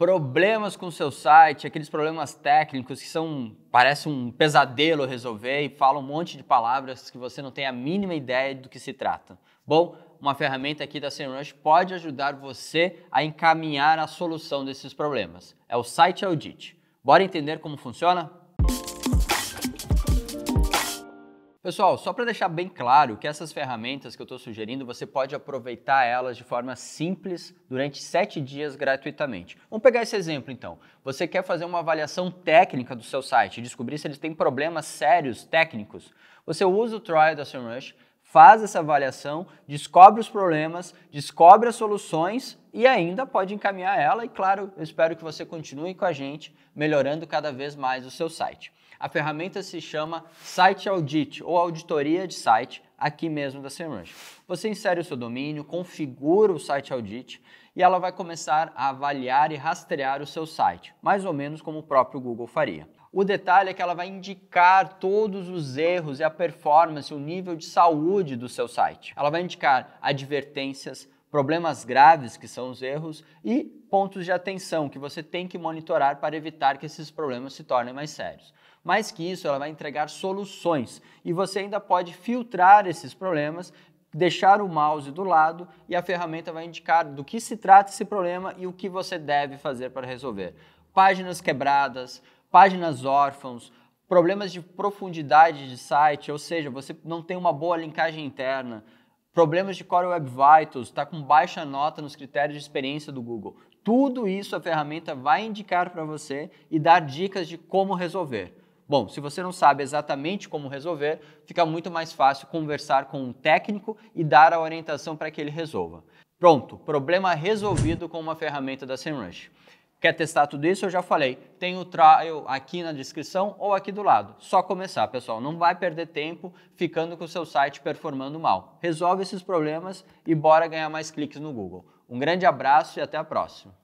problemas com seu site, aqueles problemas técnicos que são parece um pesadelo resolver e fala um monte de palavras que você não tem a mínima ideia do que se trata. Bom, uma ferramenta aqui da SEMrush pode ajudar você a encaminhar a solução desses problemas. É o Site Audit. Bora entender como funciona? Pessoal, só para deixar bem claro que essas ferramentas que eu estou sugerindo, você pode aproveitar elas de forma simples durante sete dias gratuitamente. Vamos pegar esse exemplo então. Você quer fazer uma avaliação técnica do seu site descobrir se eles têm problemas sérios técnicos? Você usa o Trial da SEMrush faz essa avaliação, descobre os problemas, descobre as soluções e ainda pode encaminhar ela. E claro, eu espero que você continue com a gente, melhorando cada vez mais o seu site. A ferramenta se chama Site Audit ou Auditoria de Site aqui mesmo da SEMrush. Você insere o seu domínio, configura o site audit e ela vai começar a avaliar e rastrear o seu site, mais ou menos como o próprio Google faria. O detalhe é que ela vai indicar todos os erros e a performance, o nível de saúde do seu site. Ela vai indicar advertências, problemas graves, que são os erros, e pontos de atenção que você tem que monitorar para evitar que esses problemas se tornem mais sérios. Mais que isso, ela vai entregar soluções e você ainda pode filtrar esses problemas, deixar o mouse do lado e a ferramenta vai indicar do que se trata esse problema e o que você deve fazer para resolver. Páginas quebradas, páginas órfãos, problemas de profundidade de site, ou seja, você não tem uma boa linkagem interna, problemas de Core Web Vitals, está com baixa nota nos critérios de experiência do Google. Tudo isso a ferramenta vai indicar para você e dar dicas de como resolver. Bom, se você não sabe exatamente como resolver, fica muito mais fácil conversar com um técnico e dar a orientação para que ele resolva. Pronto, problema resolvido com uma ferramenta da SEMrush. Quer testar tudo isso? Eu já falei. Tem o trial aqui na descrição ou aqui do lado. Só começar, pessoal. Não vai perder tempo ficando com o seu site performando mal. Resolve esses problemas e bora ganhar mais cliques no Google. Um grande abraço e até a próxima.